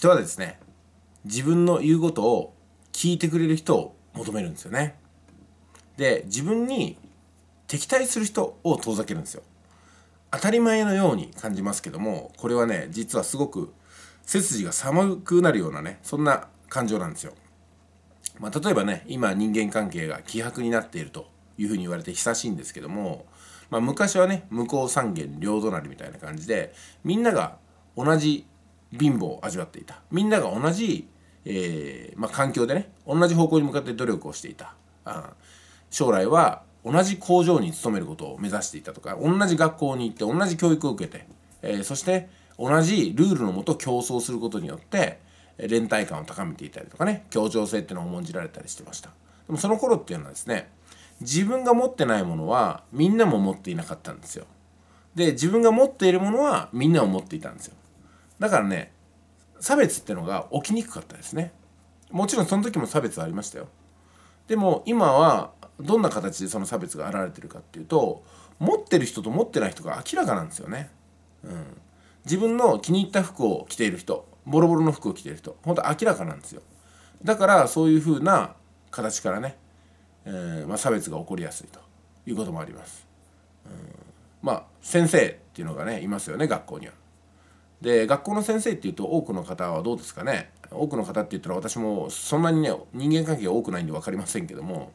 人はですね自分の言うことを聞いてくれる人を求めるんですよねで自分に敵対する人を遠ざけるんですよ当たり前のように感じますけどもこれはね実はすごく背筋が寒くなるようなねそんな感情なんですよ、まあ、例えばね今人間関係が希薄になっているというふうに言われて久しいんですけども、まあ、昔はね向こう三元両隣みたいな感じでみんなが同じ貧乏を味わっていたみんなが同じ、えー、まあ、環境でね同じ方向に向かって努力をしていた、うん、将来は同じ工場に勤めることを目指していたとか同じ学校に行って同じ教育を受けて、えー、そして同じルールのもと競争することによって連帯感を高めていたりとかね協調性っていうのを重んじられたりしてましたでもその頃っていうのはですね自分が持ってないものはみんなも持っていなかったんですよで自分が持っているものはみんなも持っていたんですよだからね差別ってのが起きにくかったですねもちろんその時も差別ありましたよでも今はどんな形でその差別が現れてるかっていうと持ってる人と持ってない人が明らかなんですよね、うん、自分の気に入った服を着ている人ボロボロの服を着ている人ほんと明らかなんですよだからそういう風な形からね、えー、まあ、差別が起こりやすいということもあります、うん、まあ先生っていうのがねいますよね学校にはで学校の先生っていうと多くの方はどうですかね多くの方って言ったら私もそんなにね人間関係が多くないんで分かりませんけども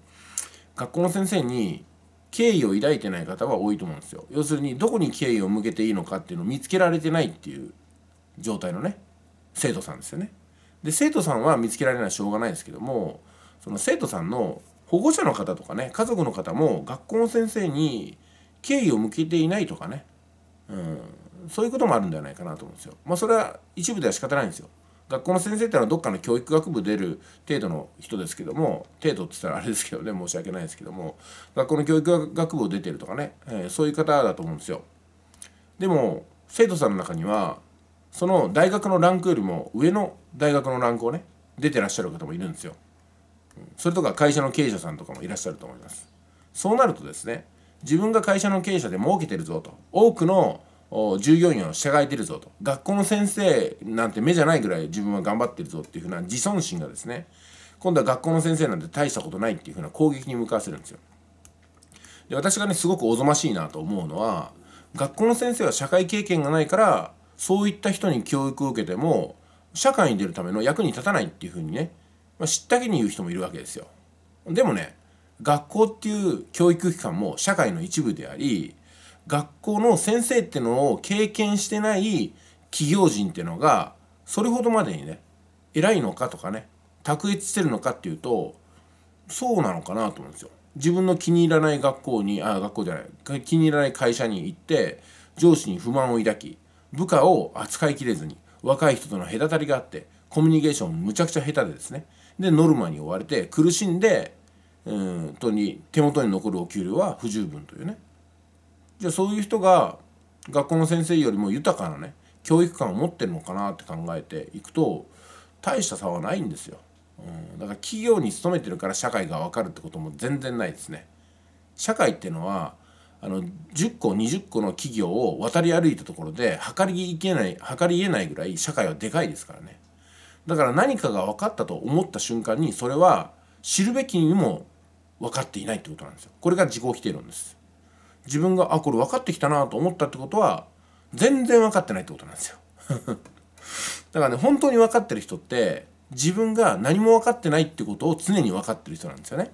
学校の先生に敬意を抱いてない方は多いと思うんですよ要するにどこに敬意を向けていいのかっていうのを見つけられてないっていう状態のね生徒さんですよねで生徒さんは見つけられないしょうがないですけどもその生徒さんの保護者の方とかね家族の方も学校の先生に敬意を向けていないとかねうんそういうこともあるんではないかなと思うんですよ。まあ、それは一部では仕方ないんですよ。学校の先生ってのはどっかの教育学部出る程度の人ですけども程度って言ったらあれですけどね申し訳ないですけども学校の教育学部を出てるとかね、えー、そういう方だと思うんですよ。でも生徒さんの中にはその大学のランクよりも上の大学のランクをね出てらっしゃる方もいるんですよ。それとか会社の経営者さんとかもいらっしゃると思います。そうなるとですね自分が会社の経営者で儲けてるぞと多くの従業員は従えてるぞと学校の先生なんて目じゃないぐらい自分は頑張ってるぞっていうふうな自尊心がですね今度は学校の先生なんて大したことないっていうふうな攻撃に向かわせるんですよ。で私がねすごくおぞましいなと思うのは学校の先生は社会経験がないからそういった人に教育を受けても社会に出るための役に立たないっていうふうにね、まあ、知ったけに言う人もいるわけですよ。でもね学校っていう教育機関も社会の一部であり学校の先生ってのを経験してない企業人ってのがそれほどまでにね偉いのかとかね卓越してるのかっていうとそうなのかなと思うんですよ。自分の気に入らない学校にあ学校じゃない気に入らない会社に行って上司に不満を抱き部下を扱いきれずに若い人との隔たりがあってコミュニケーションむちゃくちゃ下手でですねでノルマに追われて苦しんでうんとに手元に残るお給料は不十分というねじゃあそういう人が学校の先生よりも豊かなね教育観を持ってるのかなって考えていくと大した差はないんですよ、うん、だから企業に勤めてるから社会が分かるってことも全然ないですね社会っていうのはあの10個20個の企業を渡り歩いたところで測りいけない測りえないぐらい社会はでかいですからねだから何かが分かったと思った瞬間にそれは知るべきにも分かっていないってことなんですよこれが自己否定論です自分があこれ分かってきたなと思ったってことは全然分かってないってことなんですよ だからね本当に分かってる人って自分が何も分かってないってことを常に分かってる人なんですよね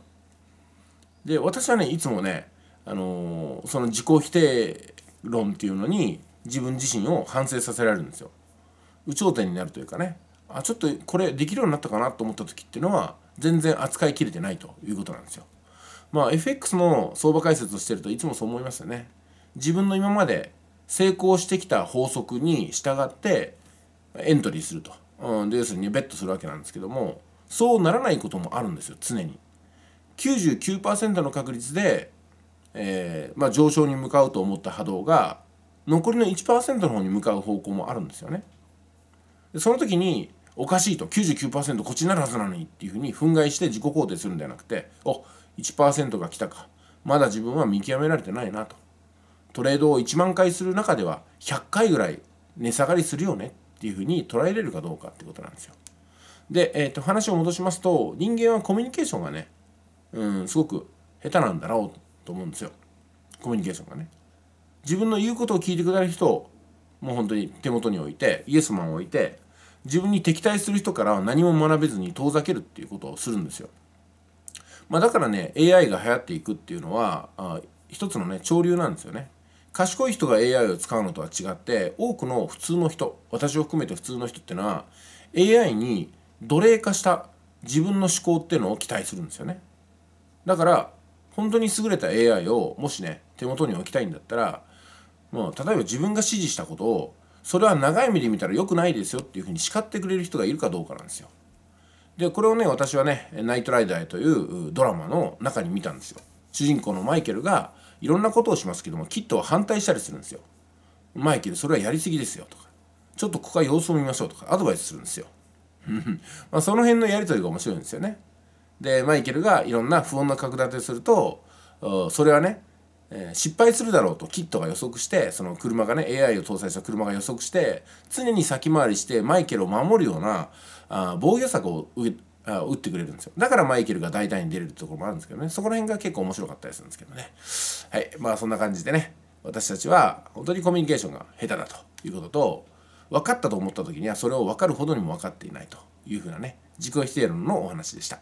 で私はねいつもね、あのー、その自己否定論っていうのに自分自身を反省させられるんですよ有頂天になるというかねあちょっとこれできるようになったかなと思った時っていうのは全然扱いきれてないということなんですよまあ FX の相場解説をしてるといつもそう思いますよね。自分の今まで成功してきた法則に従ってエントリーすると。うん、で要するにベットするわけなんですけどもそうならないこともあるんですよ常に。99%の確率で、えー、まあ、上昇に向かうと思った波動が残りの1%の方に向かう方向もあるんですよね。でその時におかしいと99%こっちになるはずなのにっていうふうに憤慨して自己肯定するんではなくて「お1%が来たかまだ自分は見極められてないなとトレードを1万回する中では100回ぐらい値下がりするよねっていうふうに捉えれるかどうかってことなんですよで、えー、と話を戻しますと人間はコミュニケーションがねうんすごく下手なんだろうと思うんですよコミュニケーションがね自分の言うことを聞いてくれる人をもう本当に手元に置いてイエスマンを置いて自分に敵対する人から何も学べずに遠ざけるっていうことをするんですよまあ、だからね AI が流行っていくっていうのはあ一つのね潮流なんですよね。賢い人が AI を使うのとは違って多くの普通の人私を含めて普通の人ってのは AI に奴隷化した自分の思考っていうのを期待するんですよねだから本当に優れた AI をもしね手元に置きたいんだったらもう例えば自分が指示したことをそれは長い目で見たら良くないですよっていうふうに叱ってくれる人がいるかどうかなんですよ。でこれをね私はね「ナイトライダーへ」というドラマの中に見たんですよ主人公のマイケルがいろんなことをしますけどもキットは反対したりするんですよマイケルそれはやりすぎですよとかちょっとここは様子を見ましょうとかアドバイスするんですよまあその辺のやり取りが面白いんですよねでマイケルがいろんな不穏な格立てするとそれはねえー、失敗するだろうとキットが予測してその車がね AI を搭載した車が予測して常に先回りしてマイケルを守るようなあ防御策をあ打ってくれるんですよだからマイケルが大体に出れるところもあるんですけどねそこら辺が結構面白かったりするんですけどねはいまあそんな感じでね私たちは本当にコミュニケーションが下手だということと分かったと思った時にはそれを分かるほどにも分かっていないというふうなね自己否定論のお話でした。